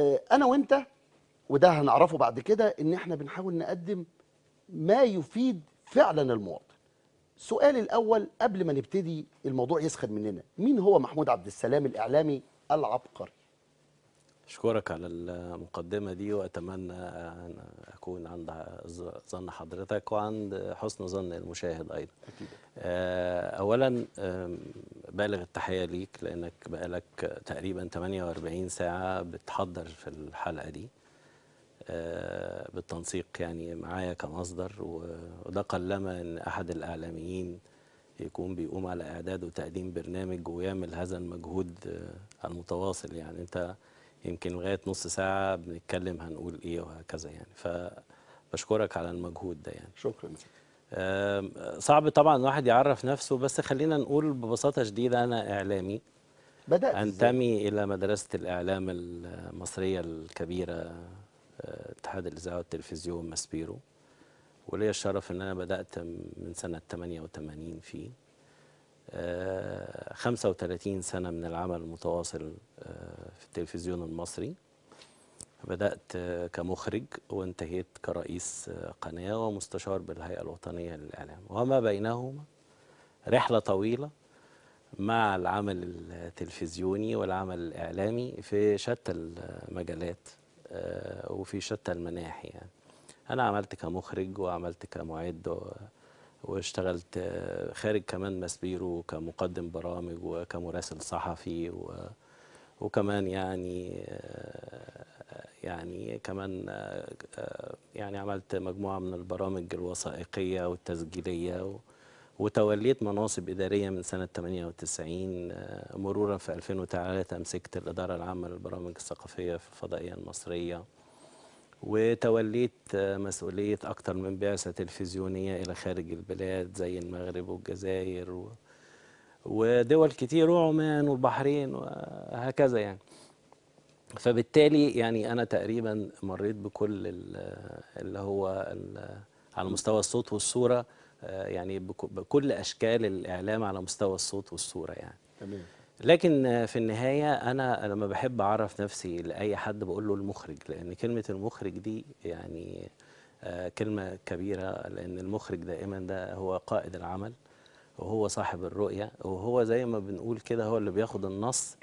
آه، انا وانت وده هنعرفه بعد كده ان احنا بنحاول نقدم ما يفيد فعلا المواطن السؤال الاول قبل ما نبتدي الموضوع يسخن مننا مين هو محمود عبد السلام الاعلامي العبقري اشكرك على المقدمه دي واتمنى ان اكون عند ظن حضرتك وعند حسن ظن المشاهد ايضا أكيد. آه، اولا بالغ التحيه ليك لانك بقالك تقريبا 48 ساعه بتحضر في الحلقه دي آه، بالتنسيق يعني معايا كمصدر وده قلما ان احد الاعلاميين يكون بيقوم على اعداد وتقديم برنامج ويعمل هذا المجهود آه، المتواصل يعني انت يمكن لغايه نص ساعه بنتكلم هنقول ايه وهكذا يعني فبشكرك على المجهود ده يعني شكرا صعب طبعا الواحد يعرف نفسه بس خلينا نقول ببساطه شديده انا اعلامي بدات انتمي الى مدرسه الاعلام المصريه الكبيره آه، اتحاد الاذاعه والتلفزيون ماسبيرو وليا الشرف ان انا بدات من سنه 88 فيه 35 آه، سنه من العمل المتواصل آه، في التلفزيون المصري بدأت كمخرج وانتهيت كرئيس قناة ومستشار بالهيئة الوطنية للإعلام وما بينهما رحلة طويلة مع العمل التلفزيوني والعمل الإعلامي في شتى المجالات آه، وفي شتى المناحي يعني. أنا عملت كمخرج وعملت كمعد واشتغلت آه، خارج كمان مسبيرو كمقدم برامج وكمراسل صحفي وكمان يعني آه، يعني كمان آه، يعني عملت مجموعة من البرامج الوثائقية والتسجيلية وتوليت مناصب إدارية من سنة 98 آه، مرورا في 2003 مسكت الإدارة العامة للبرامج الثقافية في الفضائية المصرية وتوليت آه، مسؤولية أكثر من بعثة تلفزيونية إلى خارج البلاد زي المغرب والجزائر ودول كتير وعمان والبحرين وهكذا يعني فبالتالي يعني انا تقريبا مريت بكل اللي هو على مستوى الصوت والصوره آه، يعني بكل اشكال الاعلام على مستوى الصوت والصوره يعني تمام لكن آه، في النهايه انا لما بحب اعرف نفسي لاي حد بقول له المخرج لان كلمه المخرج دي يعني آه، كلمه كبيره لان المخرج دائما ده هو قائد العمل وهو صاحب الرؤيه وهو زي ما بنقول كده هو اللي بياخد النص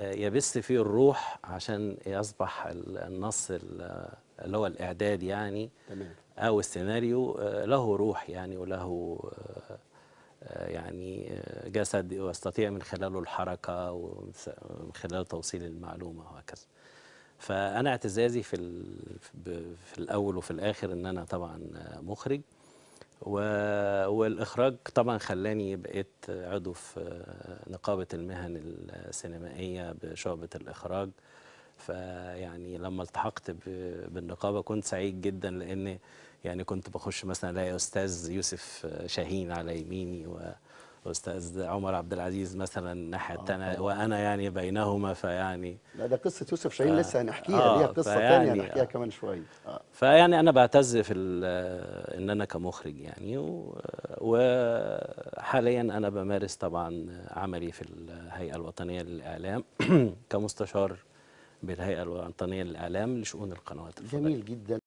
يبث فيه الروح عشان يصبح النص اللي هو الإعداد يعني تمام. أو السيناريو آه، له روح يعني وله آه، آه، يعني جسد واستطيع من خلاله الحركة ومن خلاله توصيل المعلومة وهكذا فأنا اعتزازي في, في الأول وفي الآخر أن أنا طبعا مخرج و... والاخراج طبعا خلاني بقيت عضو في نقابه المهن السينمائيه بشعبه الاخراج فيعني لما التحقت ب... بالنقابه كنت سعيد جدا لان يعني كنت بخش مثلا الاقي استاذ يوسف شاهين على يميني و... استاذ عمر عبد العزيز مثلا الناحيه آه وانا يعني بينهما فيعني لا ده قصه يوسف شاهين لسه هنحكيها آه ليها قصه ثانيه هنحكيها آه كمان شويه آه فيعني انا بعتز في ان انا كمخرج يعني وحاليا انا بمارس طبعا عملي في الهيئه الوطنيه للاعلام كمستشار بالهيئه الوطنيه للاعلام لشؤون القنوات الفضائيه جميل جدا